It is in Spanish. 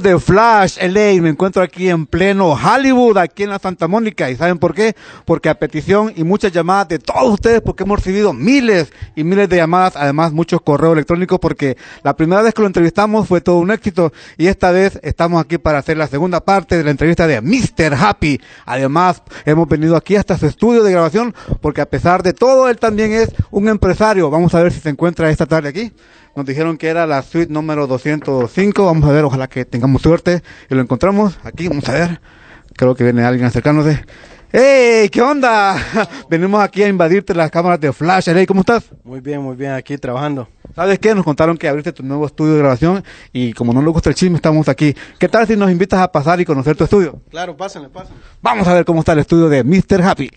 de Flash LA. Me encuentro aquí en pleno Hollywood, aquí en la Santa Mónica. ¿Y saben por qué? Porque a petición y muchas llamadas de todos ustedes, porque hemos recibido miles y miles de llamadas, además muchos correos electrónicos, porque la primera vez que lo entrevistamos fue todo un éxito. Y esta vez estamos aquí para hacer la segunda parte de la entrevista de Mr. Happy. Además, hemos venido aquí hasta su estudio de grabación, porque a pesar de todo, él también es un empresario. Vamos a ver si se encuentra esta tarde aquí. Nos dijeron que era la suite número 205. Vamos a ver, ojalá que tengamos suerte y lo encontramos. Aquí, vamos a ver. Creo que viene alguien acercándose. ¡Ey! ¿Qué onda? Venimos aquí a invadirte las cámaras de Flash. Hey, ¿cómo estás? Muy bien, muy bien, aquí trabajando. ¿Sabes qué? Nos contaron que abriste tu nuevo estudio de grabación y como no nos gusta el chisme, estamos aquí. ¿Qué tal si nos invitas a pasar y conocer tu estudio? Claro, pásenle, pásenle. Vamos a ver cómo está el estudio de Mr. Happy.